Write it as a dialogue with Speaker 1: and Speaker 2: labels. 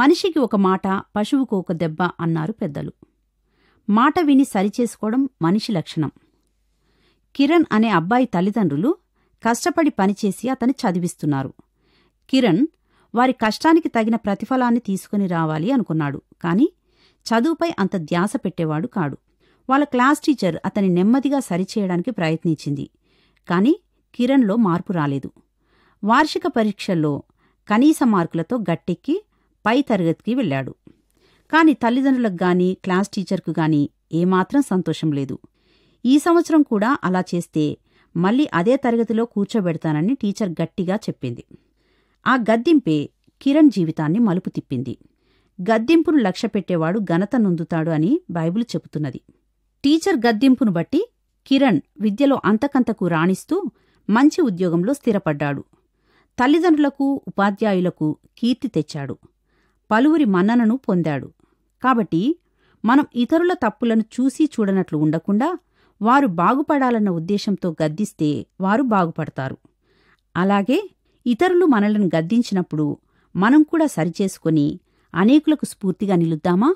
Speaker 1: మనిషికి ఒక మాట పశువుకు ఒక దెబ్బ అన్నారు పెద్దలు మాట విని సరిచేసుకోవడం మనిషి లక్షణం కిరణ్ అనే అబ్బాయి తల్లిదండ్రులు కష్టపడి పనిచేసి అతని చదివిస్తున్నారు కిరణ్ వారి కష్టానికి తగిన ప్రతిఫలాన్ని తీసుకుని రావాలి అనుకున్నాడు కాని చదువుపై అంత ధ్యాస పెట్టేవాడు కాడు వాళ్ళ క్లాస్ టీచర్ అతని నెమ్మదిగా సరిచేయడానికి ప్రయత్నించింది కాని కిరణ్లో మార్పు రాలేదు వార్షిక పరీక్షల్లో కనీస మార్కులతో గట్టెక్కి పై తరగతికి వెళ్ళాడు కాని తల్లిదండ్రులకు గాని క్లాస్ టీచర్కు గాని ఏమాత్రం సంతోషం లేదు ఈ సంవత్సరం కూడా అలా చేస్తే మళ్ళీ అదే తరగతిలో కూర్చోబెడతానని టీచర్ గట్టిగా చెప్పింది ఆ గద్దింపే కిరణ్ జీవితాన్ని మలుపు తిప్పింది గద్దింపును లక్ష్యపెట్టేవాడు ఘనత నొందుతాడు అని బైబిల్ చెబుతున్నది టీచర్ గద్దింపును బట్టి కిరణ్ విద్యలో అంతకంతకు రాణిస్తూ మంచి ఉద్యోగంలో స్థిరపడ్డాడు తల్లిదండ్రులకు ఉపాధ్యాయులకు కీర్తి తెచ్చాడు పలువురి మన్ననను పొందాడు కాబట్టి మనం ఇతరుల తప్పులను చూసి చూడనట్లు ఉండకుండా వారు బాగుపడాలన్న ఉద్దేశంతో గద్దిస్తే వారు బాగుపడతారు అలాగే ఇతరులు మనలను గద్దించినప్పుడు మనం కూడా సరిచేసుకుని అనేకులకు స్ఫూర్తిగా నిలుద్దామా